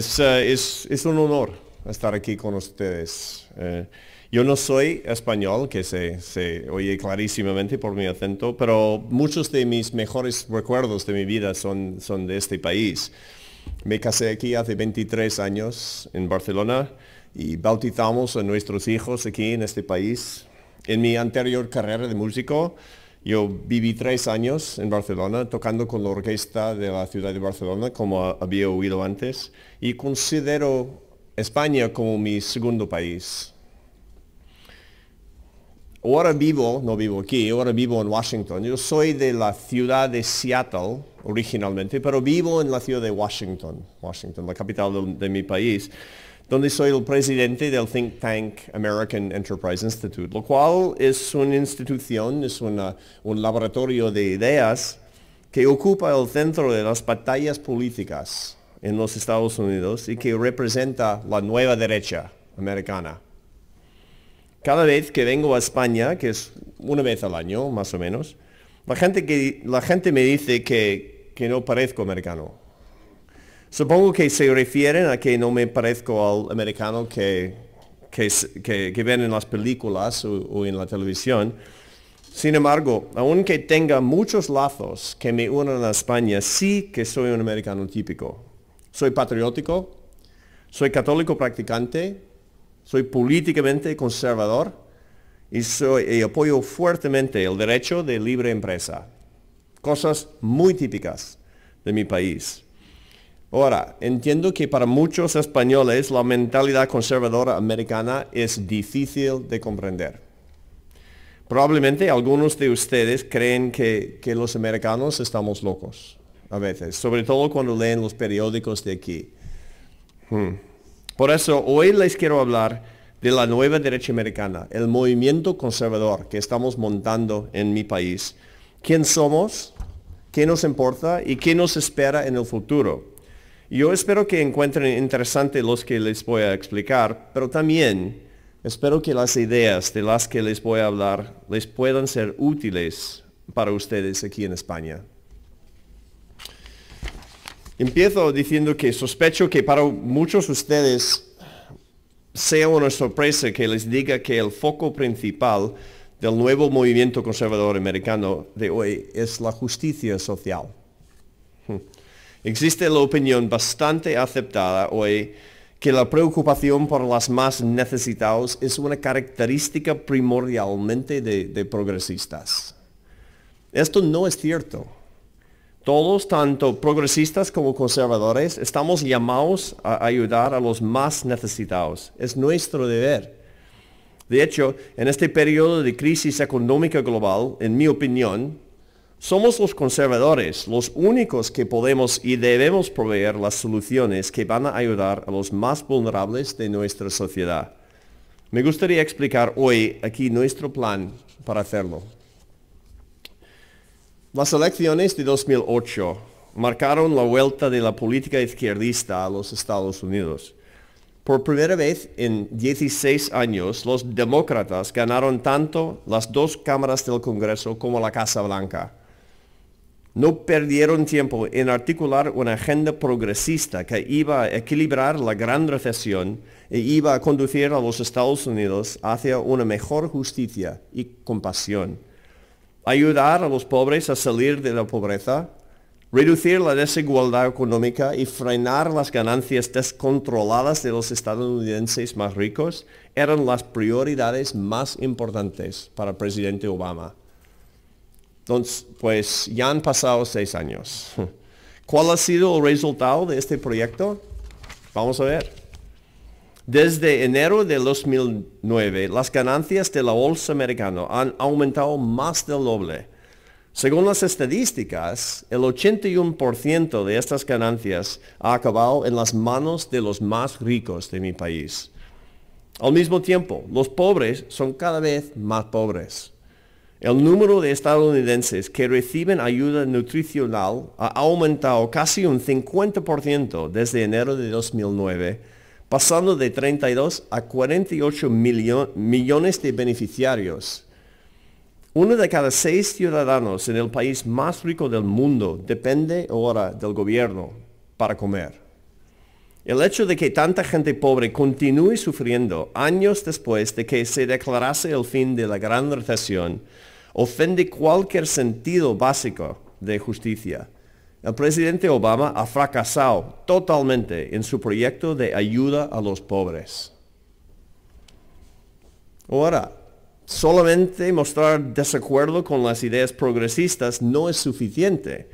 Eh, es, un honor estar aquí con ustedes. Eh, yo no soy español, que se, oye clarísimamente por mi acento, pero muchos de mis mejores recuerdos de mi vida son, son de este país. Me casé aquí hace 23 años en Barcelona y bautizamos a nuestros hijos aquí en este país. En mi anterior carrera de músico yo viví tres años en Barcelona tocando con la orquesta de la ciudad de Barcelona, como había oído antes, y considero España como mi segundo país. Ahora vivo, no vivo aquí, ahora vivo en Washington. Yo soy de la ciudad de Seattle originalmente, pero vivo en la ciudad de Washington, Washington, la capital de mi país donde soy el presidente del think tank American Enterprise Institute, lo cual es una institución, es un laboratorio de ideas que ocupa el centro de las batallas políticas en los Estados Unidos y que representa la nueva derecha americana. Cada vez que vengo a España, que es una vez al año más o menos, la gente, me dice que no parezco americano Supongo que se refieren a que no me parezco al americano que, que, ven en las películas o, en la televisión. Sin embargo, aunque tenga muchos lazos que me unan a España, sí que soy un americano típico. Soy patriótico, soy católico practicante, soy políticamente conservador y apoyo fuertemente el derecho de libre empresa. Cosas muy típicas de mi país. Ahora, entiendo que para muchos españoles la mentalidad conservadora americana es difícil de comprender. Probablemente algunos de ustedes creen que, los americanos estamos locos, a veces, sobre todo cuando leen los periódicos de aquí. Hmm. Por eso hoy les quiero hablar de la nueva derecha americana, el movimiento conservador que estamos montando en mi país. ¿Quién somos? ¿Qué nos importa? ¿Y qué nos espera en el futuro? Yo espero que encuentren interesante los que les voy a explicar, pero también espero que las ideas de las que les voy a hablar les puedan ser útiles para ustedes aquí en España. Empiezo diciendo que sospecho que para muchos de ustedes sea una sorpresa que les diga que el foco principal del nuevo movimiento conservador americano de hoy es la justicia social. Existe la opinión bastante aceptada hoy que la preocupación por los más necesitados es una característica primordialmente de, de progresistas. Esto no es cierto. Todos, tanto progresistas como conservadores, estamos llamados a ayudar a los más necesitados. Es nuestro deber. De hecho, en este periodo de crisis económica global, en mi opinión, somos los conservadores los únicos que podemos y debemos proveer las soluciones que van a ayudar a los más vulnerables de nuestra sociedad. Me gustaría explicar hoy aquí nuestro plan para hacerlo. Las elecciones de 2008 marcaron la vuelta de la política izquierdista a los Estados Unidos. Por primera vez en 16 años, los demócratas ganaron tanto las dos cámaras del Congreso como la Casa Blanca no perdieron tiempo en articular una agenda progresista que iba a equilibrar la gran recesión e iba a conducir a los Estados Unidos hacia una mejor justicia y compasión, ayudar a los pobres a salir de la pobreza, reducir la desigualdad económica y frenar las ganancias descontroladas de los estadounidenses más ricos eran las prioridades más importantes para el presidente Obama. Entonces, pues ya han pasado seis años. ¿Cuál ha sido el resultado de este proyecto? Vamos a ver. Desde enero de 2009, las ganancias de la bolsa americana han aumentado más del doble. Según las estadísticas, el 81% de estas ganancias ha acabado en las manos de los más ricos de mi país. Al mismo tiempo, los pobres son cada vez más pobres. El número de estadounidenses que reciben ayuda nutricional ha aumentado casi un 50% desde enero de 2009, pasando de 32 a 48 millones de beneficiarios. Uno de cada seis ciudadanos en el país más rico del mundo depende ahora del gobierno para comer. El hecho de que tanta gente pobre continúe sufriendo años después de que se declarase el fin de la gran recesión ofende cualquier sentido básico de justicia. El presidente Obama ha fracasado totalmente en su proyecto de ayuda a los pobres. Ahora, solamente mostrar desacuerdo con las ideas progresistas no es suficiente.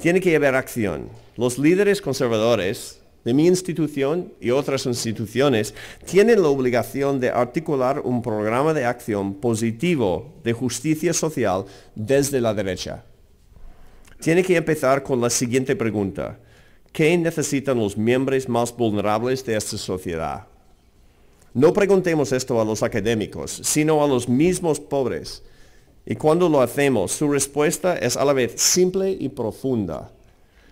Tiene que haber acción. Los líderes conservadores de mi institución y otras instituciones tienen la obligación de articular un programa de acción positivo de justicia social desde la derecha. Tiene que empezar con la siguiente pregunta. ¿Qué necesitan los miembros más vulnerables de esta sociedad? No preguntemos esto a los académicos, sino a los mismos pobres. Y cuando lo hacemos, su respuesta es a la vez simple y profunda.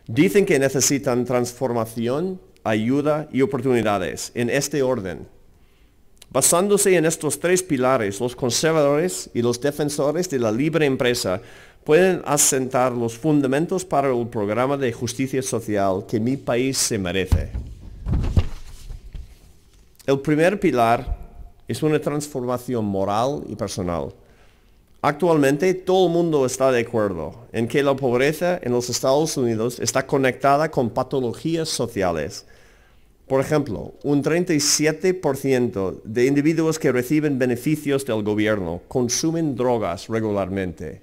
Dicen que necesitan transformación, ayuda y oportunidades en este orden. Basándose en estos tres pilares, los conservadores y los defensores de la libre empresa pueden asentar los fundamentos para el programa de justicia social que mi país se merece. El primer pilar es una transformación moral y personal. Actualmente todo el mundo está de acuerdo en que la pobreza en los Estados Unidos está conectada con patologías sociales. Por ejemplo, un 37% de individuos que reciben beneficios del gobierno consumen drogas regularmente.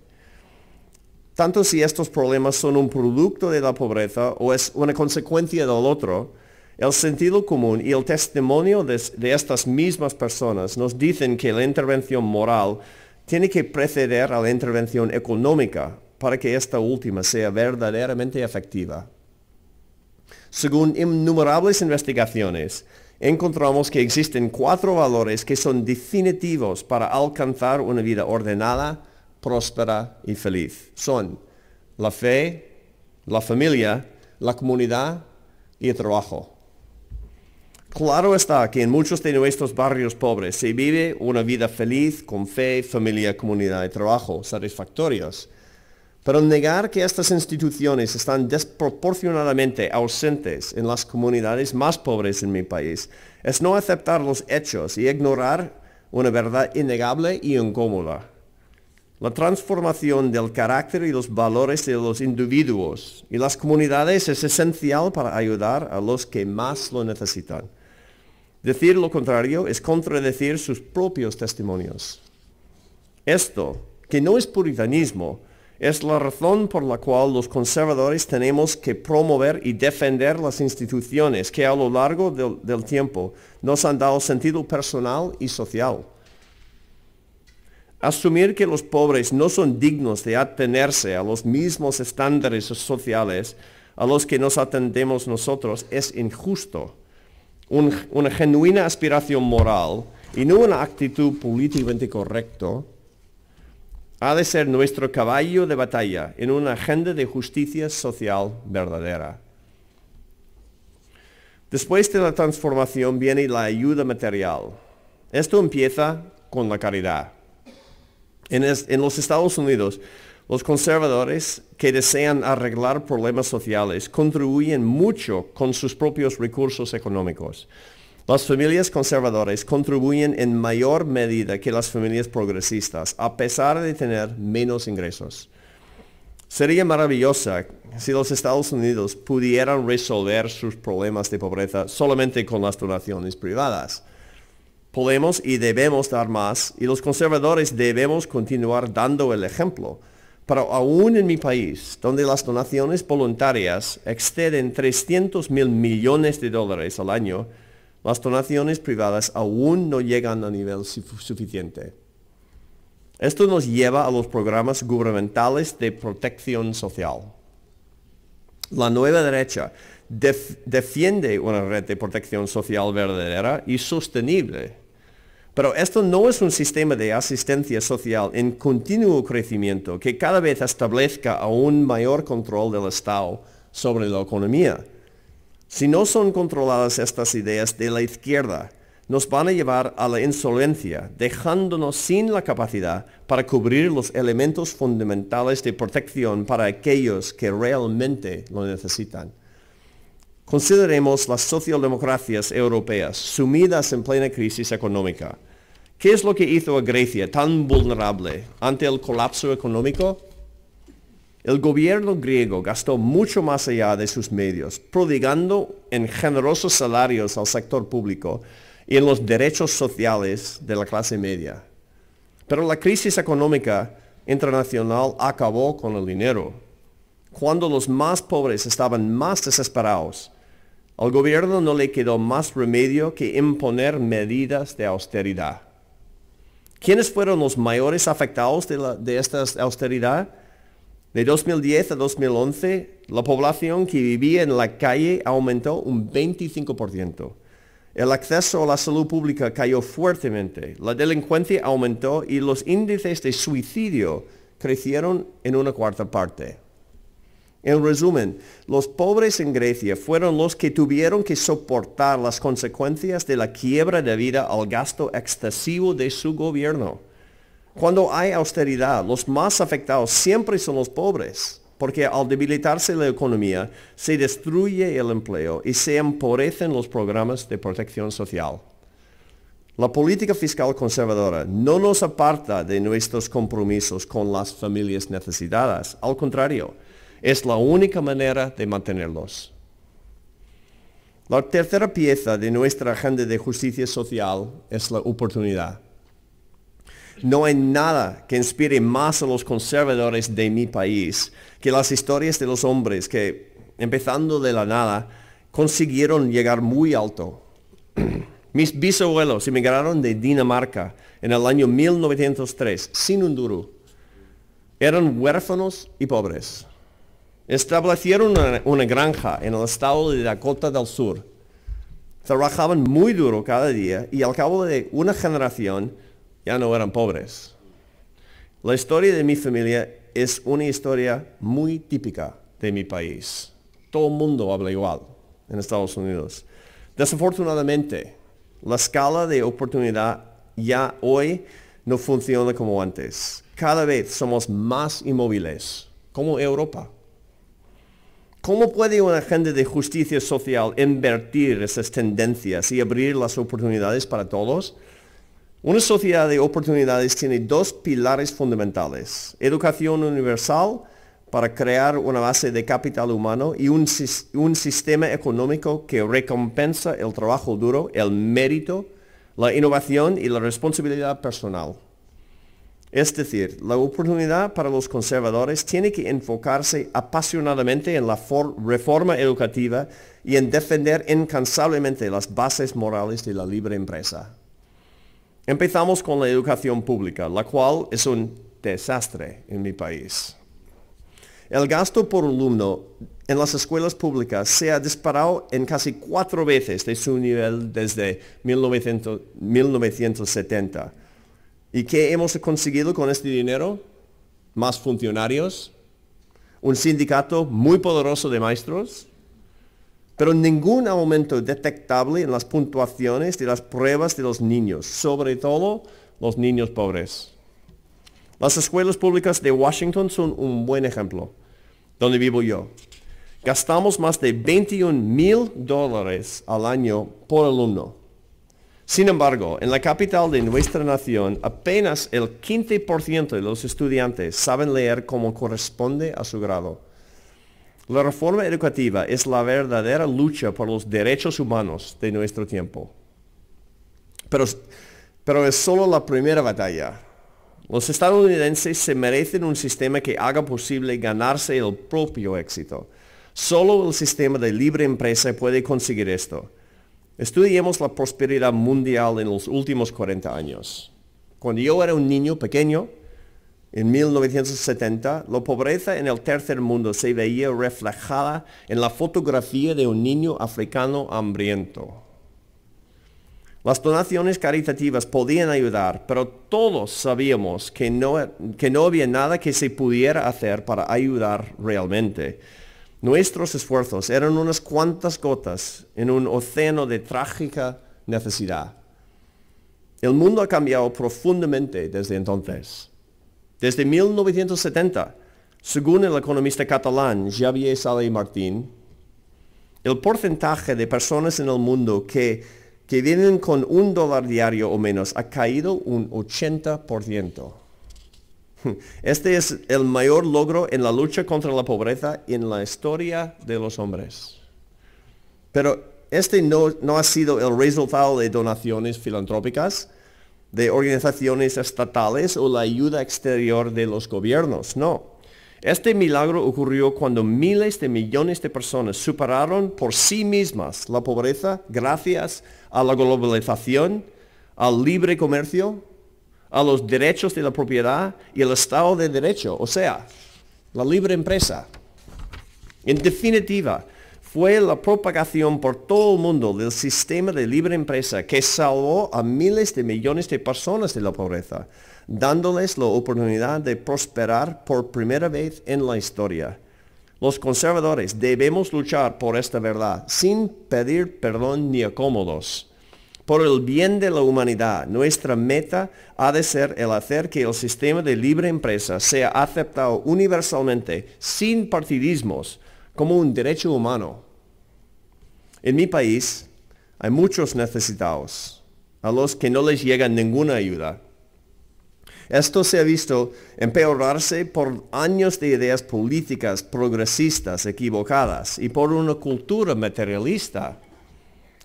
Tanto si estos problemas son un producto de la pobreza o es una consecuencia del otro, el sentido común y el testimonio de, estas mismas personas nos dicen que la intervención moral tiene que preceder a la intervención económica para que esta última sea verdaderamente efectiva. Según innumerables investigaciones, encontramos que existen cuatro valores que son definitivos para alcanzar una vida ordenada, próspera y feliz. Son la fe, la familia, la comunidad y el trabajo. Claro está que en muchos de nuestros barrios pobres se vive una vida feliz con fe, familia, comunidad y trabajo satisfactorios. Pero negar que estas instituciones están desproporcionadamente ausentes en las comunidades más pobres en mi país es no aceptar los hechos y ignorar una verdad innegable y incómoda. La transformación del carácter y los valores de los individuos y las comunidades es esencial para ayudar a los que más lo necesitan. Decir lo contrario es contradecir sus propios testimonios. Esto, que no es puritanismo, es la razón por la cual los conservadores tenemos que promover y defender las instituciones que a lo largo del, tiempo nos han dado sentido personal y social. Asumir que los pobres no son dignos de atenerse a los mismos estándares sociales a los que nos atendemos nosotros es injusto una genuina aspiración moral y no una actitud políticamente correcta, ha de ser nuestro caballo de batalla en una agenda de justicia social verdadera. Después de la transformación viene la ayuda material. Esto empieza con la caridad. en los Estados Unidos, los conservadores que desean arreglar problemas sociales contribuyen mucho con sus propios recursos económicos. Las familias conservadoras contribuyen en mayor medida que las familias progresistas, a pesar de tener menos ingresos. Sería maravillosa si los Estados Unidos pudieran resolver sus problemas de pobreza solamente con las donaciones privadas. Podemos y debemos dar más y los conservadores debemos continuar dando el ejemplo pero aún en mi país, donde las donaciones voluntarias exceden 300 mil millones de dólares al año, las donaciones privadas aún no llegan a nivel suficiente. Esto nos lleva a los programas gubernamentales de protección social. La nueva derecha defiende una red de protección social verdadera y sostenible pero esto no es un sistema de asistencia social en continuo crecimiento que cada vez establezca aún mayor control del Estado sobre la economía. Si no son controladas estas ideas de la izquierda, nos van a llevar a la insolvencia, dejándonos sin la capacidad para cubrir los elementos fundamentales de protección para aquellos que realmente lo necesitan. Consideremos las socialdemocracias europeas sumidas en plena crisis económica. ¿Qué es lo que hizo a Grecia tan vulnerable ante el colapso económico? El gobierno griego gastó mucho más allá de sus medios, prodigando en generosos salarios al sector público y en los derechos sociales de la clase media. Pero la crisis económica internacional acabó con el dinero. Cuando los más pobres estaban más desesperados, al gobierno no le quedó más remedio que imponer medidas de austeridad. ¿Quiénes fueron los mayores afectados de, esta austeridad? De 2010 a 2011, la población que vivía en la calle aumentó un 25%. El acceso a la salud pública cayó fuertemente, la delincuencia aumentó y los índices de suicidio crecieron en una cuarta parte. En resumen, los pobres en Grecia fueron los que tuvieron que soportar las consecuencias de la quiebra vida al gasto excesivo de su gobierno. Cuando hay austeridad, los más afectados siempre son los pobres, porque al debilitarse la economía, se destruye el empleo y se empobrecen los programas de protección social. La política fiscal conservadora no nos aparta de nuestros compromisos con las familias necesitadas, al contrario, es la única manera de mantenerlos. La tercera pieza de nuestra agenda de justicia social es la oportunidad. No hay nada que inspire más a los conservadores de mi país que las historias de los hombres que, empezando de la nada, consiguieron llegar muy alto. Mis bisabuelos emigraron de Dinamarca en el año 1903 sin un duro. Eran huérfanos y pobres. Establecieron una, granja en el estado de Dakota del Sur. Trabajaban muy duro cada día y al cabo de una generación ya no eran pobres. La historia de mi familia es una historia muy típica de mi país. Todo el mundo habla igual en Estados Unidos. Desafortunadamente, la escala de oportunidad ya hoy no funciona como antes. Cada vez somos más inmóviles, como Europa. ¿Cómo puede una agenda de justicia social invertir esas tendencias y abrir las oportunidades para todos? Una sociedad de oportunidades tiene dos pilares fundamentales, educación universal para crear una base de capital humano y un sistema económico que recompensa el trabajo duro, el mérito, la innovación y la responsabilidad personal. Es decir, la oportunidad para los conservadores tiene que enfocarse apasionadamente en la reforma educativa y en defender incansablemente las bases morales de la libre empresa. Empezamos con la educación pública, la cual es un desastre en mi país. El gasto por alumno en las escuelas públicas se ha disparado en casi cuatro veces de su nivel desde 1970 ¿Y qué hemos conseguido con este dinero? Más funcionarios, un sindicato muy poderoso de maestros, pero ningún aumento detectable en las puntuaciones de las pruebas de los niños, sobre todo los niños pobres. Las escuelas públicas de Washington son un buen ejemplo, donde vivo yo. Gastamos más de 21 mil dólares al año por alumno sin embargo, en la capital de nuestra nación, apenas el 15% de los estudiantes saben leer como corresponde a su grado. La reforma educativa es la verdadera lucha por los derechos humanos de nuestro tiempo. Pero, es solo la primera batalla. Los estadounidenses se merecen un sistema que haga posible ganarse el propio éxito. Solo el sistema de libre empresa puede conseguir esto. Estudiemos la prosperidad mundial en los últimos 40 años. Cuando yo era un niño pequeño, en 1970, la pobreza en el tercer mundo se veía reflejada en la fotografía de un niño africano hambriento. Las donaciones caritativas podían ayudar, pero todos sabíamos que no, que no había nada que se pudiera hacer para ayudar realmente. Nuestros esfuerzos eran unas cuantas gotas en un océano de trágica necesidad. El mundo ha cambiado profundamente desde entonces. Desde 1970, según el economista catalán Javier Sala Martín, el porcentaje de personas en el mundo que, que vienen con un dólar diario o menos ha caído un 80%. Este es el mayor logro en la lucha contra la pobreza en la historia de los hombres. Pero este no, ha sido el resultado de donaciones filantrópicas, de organizaciones estatales o la ayuda exterior de los gobiernos, no. Este milagro ocurrió cuando miles de millones de personas superaron por sí mismas la pobreza gracias a la globalización, al libre comercio a los derechos de la propiedad y el Estado de Derecho, o sea, la libre empresa. En definitiva, fue la propagación por todo el mundo del sistema de libre empresa que salvó a miles de millones de personas de la pobreza, dándoles la oportunidad de prosperar por primera vez en la historia. Los conservadores debemos luchar por esta verdad sin pedir perdón ni acómodos. Por el bien de la humanidad, nuestra meta ha de ser el hacer que el sistema de libre empresa sea aceptado universalmente, sin partidismos, como un derecho humano. En mi país hay muchos necesitados, a los que no les llega ninguna ayuda. Esto se ha visto empeorarse por años de ideas políticas progresistas equivocadas y por una cultura materialista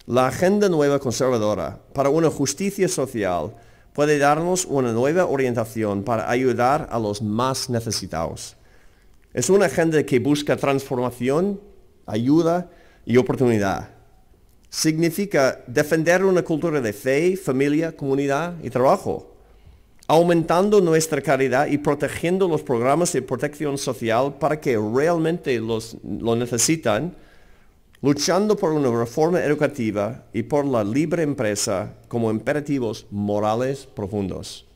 la agenda nueva conservadora para una justicia social puede darnos una nueva orientación para ayudar a los más necesitados. Es una agenda que busca transformación, ayuda y oportunidad. Significa defender una cultura de fe, familia, comunidad y trabajo, aumentando nuestra caridad y protegiendo los programas de protección social para que realmente los, lo necesitan luchando por una reforma educativa y por la libre empresa como imperativos morales profundos.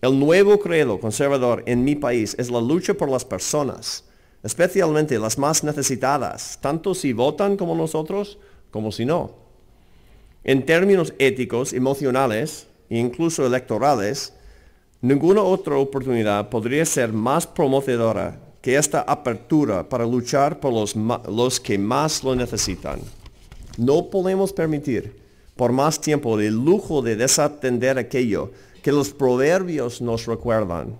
El nuevo credo conservador en mi país es la lucha por las personas, especialmente las más necesitadas, tanto si votan como nosotros como si no. En términos éticos, emocionales e incluso electorales, ninguna otra oportunidad podría ser más promovedora que esta apertura para luchar por los, que más lo necesitan. No podemos permitir por más tiempo el lujo de desatender aquello que los proverbios nos recuerdan.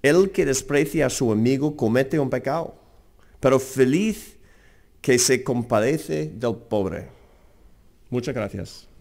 El que desprecia a su amigo comete un pecado, pero feliz que se compadece del pobre. Muchas gracias.